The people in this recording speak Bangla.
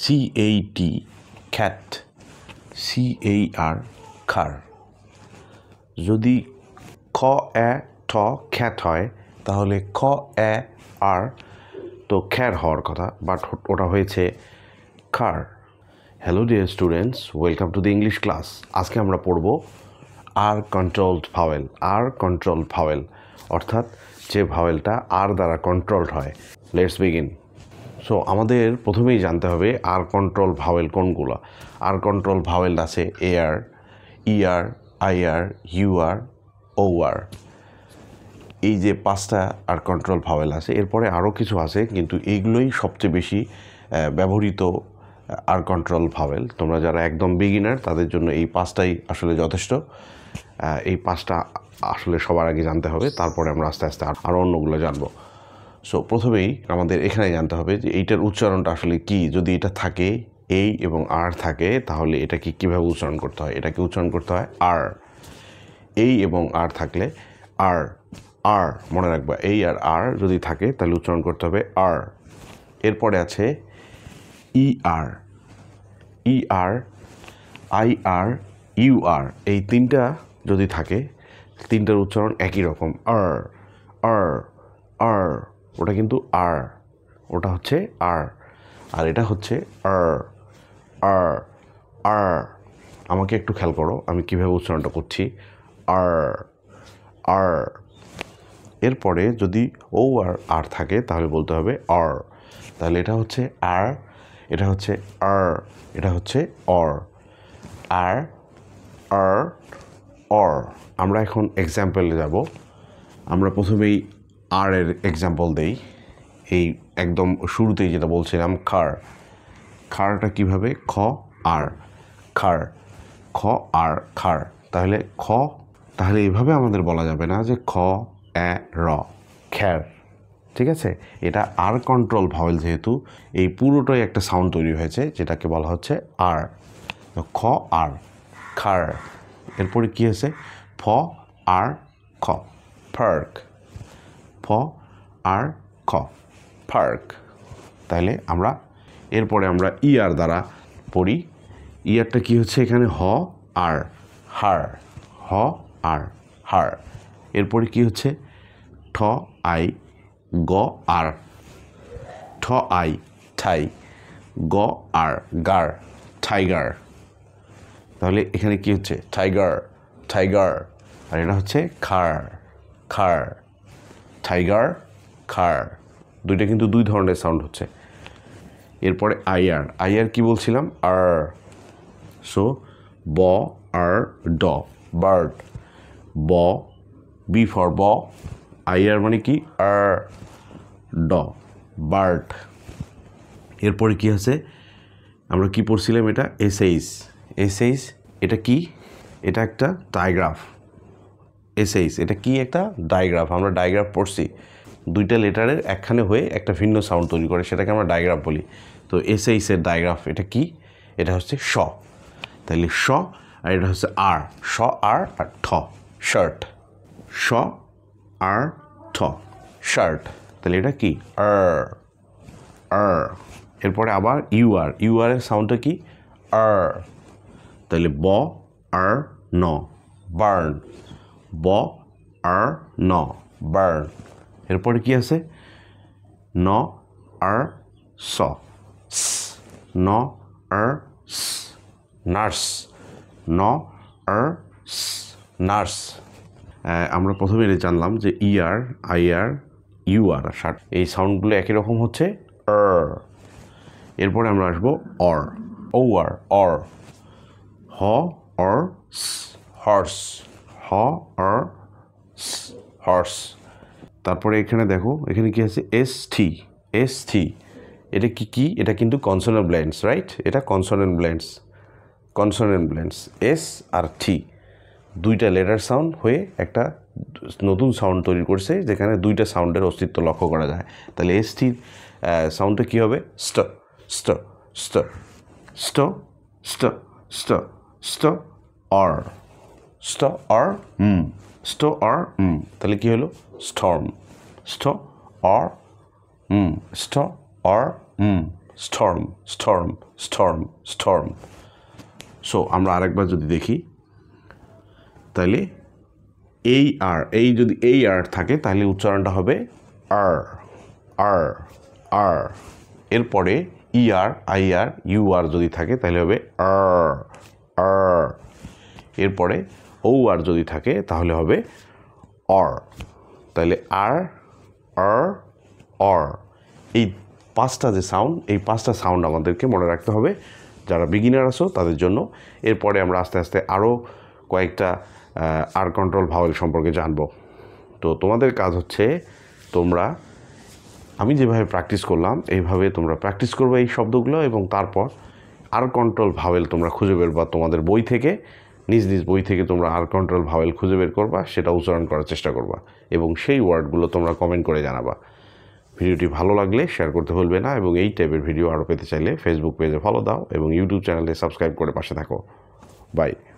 সিএইটি খ্যাট সিএইআর খার যদি খ এ ঠ খ্যাট হয় তাহলে খ এ আর তো খ্যার হওয়ার কথা বাট ওটা হয়েছে খার hello dear students welcome to the English class আজকে আমরা পড়ব R controlled vowel R control vowel অর্থাৎ যে ভাওয়েলটা আর দ্বারা কন্ট্রোলড হয় লেটস বিগিন সো আমাদের প্রথমেই জানতে হবে আর কন্ট্রোল ভাওয়েল কোনগুলো আর কন্ট্রোল ভাওয়েল আছে এআর ইআর আইআর ইউআর আর এই যে পাঁচটা আর কন্ট্রোল ভাওয়েল আছে এরপরে আরও কিছু আছে কিন্তু এইগুলোই সবচেয়ে বেশি ব্যবহৃত আর কন্ট্রোল ভাওয়েল তোমরা যারা একদম বিগিনার তাদের জন্য এই পাঁচটাই আসলে যথেষ্ট এই পাঁচটা আসলে সবার আগে জানতে হবে তারপরে আমরা আস্তে আস্তে আরও অন্যগুলো জানবো সো প্রথমেই আমাদের এখানে জানতে হবে যে এইটার উচ্চারণটা আসলে কি যদি এটা থাকে এই এবং আর থাকে তাহলে এটাকে কিভাবে উচ্চারণ করতে হয় এটাকে উচ্চারণ করতে হয় আর এই এবং আর থাকলে আর আর মনে রাখবা এই আর আর যদি থাকে তাহলে উচ্চারণ করতে হবে আর এরপরে আছে ই আর ই আর আই আর ইউ আর এই তিনটা যদি থাকে তিনটার উচ্চারণ একই রকম আর আর আর ওটা কিন্তু আর ওটা হচ্ছে আর আর এটা হচ্ছে আর আর আর আমাকে একটু খেয়াল করো আমি কীভাবে উচ্চারণটা করছি আর আর এরপরে যদি ও আর আর থাকে তাহলে বলতে হবে আর তাহলে এটা হচ্ছে আর এটা হচ্ছে আর এটা হচ্ছে অর আর আর অর আমরা এখন এক্সাম্পলে যাব আমরা প্রথমেই আর এর এক্সাম্পল দেই এই একদম শুরুতেই যেটা বলছিলাম খার খারটা কিভাবে খ আর খার খ আর খার তাহলে খ তাহলে এইভাবে আমাদের বলা যাবে না যে খ এ র খ্যার ঠিক আছে এটা আর কন্ট্রোল ভাওয়েল যেহেতু এই পুরোটাই একটা সাউন্ড তৈরি হয়েছে যেটাকে বলা হচ্ছে আর খ আর খার এরপরে কী আছে ফ আর খ ফার্ক ফ আর খ ফার্ক তাহলে আমরা এরপরে আমরা ইয়ার দ্বারা পড়ি ইয়ারটা কি হচ্ছে এখানে হ আর হার হ আর হার এরপরে কি হচ্ছে ঠ আই গ আর ঠ আই ঠাই গ আর গার টাইগার তাহলে এখানে কি হচ্ছে টাইগার টাইগার আর এটা হচ্ছে খার খার টাইগার খার দুইটা কিন্তু দুই ধরনের সাউন্ড হচ্ছে এরপরে আইআর আইআর কি বলছিলাম আর সো ব আর ড বার্ড ব বি ফর ব আইআর মানে কি আর ড বার্ড এরপরে কি আছে আমরা কি পড়ছিলাম এটা এস এসএইস এটা কি এটা একটা টাইগ্রাফ এসএইচ এটা কি একটা ডায়গ্রাফ আমরা ডায়গ্রাফ পড়ছি দুইটা লেটারের একখানে হয়ে একটা ভিন্ন সাউন্ড তৈরি করে সেটাকে আমরা ডায়গ্রাফ বলি তো এসএইচের ডায়গ্রাফ এটা কি এটা হচ্ছে স তাহলে স আর এটা হচ্ছে আর স আর আর ঠ শার্ট স আর ঠ শার্ট তাহলে এটা কি আর er। আর er। এরপরে আবার ইউ আর ইউ আর এর সাউন্ডটা কি আর er। তাহলে ব আর ন বার্ন ব আর ন বার্ন এরপরে কি আছে ন আর স ন আর নার্স ন আর নার্স আমরা প্রথমে জানলাম যে E R I R U R shirt এই সাউন্ডগুলো একই রকম হচ্ছে অর এরপরে আমরা আসবো or O R or h or horse আর হর্স তারপরে এখানে দেখো এখানে কি আছে এস থি এস থি এটা কি কি এটা কিন্তু কনসোনেন্ট ব্ল্যান্ডস রাইট এটা consonant blends consonant blends S R থি দুইটা লেটার সাউন্ড হয়ে একটা নতুন সাউন্ড তৈরি করছে যেখানে দুইটা সাউন্ডের অস্তিত্ব লক্ষ্য করা যায় তাহলে এস থির সাউন্ডটা কী হবে স্ট স্ট স্ট স্ট স্ট স্ট স্ট অর আর হুম অর আর হুম তাহলে কী হলো স্টর্ম স্থ অর স্থ হুম storm storm storm storm so আমরা আরেকবার যদি দেখি তাহলে এই আর এই যদি এই আর থাকে তাহলে উচ্চারণটা হবে আর আর আর এরপরে ই আর আই আর ইউ আর যদি থাকে তাহলে হবে আর আর এরপরে ও আর যদি থাকে তাহলে হবে অর তাহলে আর অর অর এই পাঁচটা যে সাউন্ড এই পাঁচটা সাউন্ড আমাদেরকে মনে রাখতে হবে যারা বিগিনার আসো তাদের জন্য এরপরে আমরা আস্তে আস্তে আরও কয়েকটা আর কন্ট্রোল ভাওয়েল সম্পর্কে জানব তো তোমাদের কাজ হচ্ছে তোমরা আমি যেভাবে প্র্যাকটিস করলাম এইভাবে তোমরা প্র্যাকটিস করবে এই শব্দগুলো এবং তারপর আর কন্ট্রোল ভাওয়েল তোমরা খুঁজে বের বা তোমাদের বই থেকে নিজ নিজ বই থেকে তোমরা আর কন্ট্রোল ভাওয়েল খুঁজে বের করবা সেটা উচ্চারণ করার চেষ্টা করবা এবং সেই ওয়ার্ডগুলো তোমরা কমেন্ট করে জানাবা ভিডিওটি ভালো লাগলে শেয়ার করতে ভুলবে না এবং এই টাইপের ভিডিও আরও পেতে চাইলে ফেসবুক পেজে ফলো দাও এবং ইউটিউব চ্যানেলে সাবস্ক্রাইব করে পাশে থাকো বাই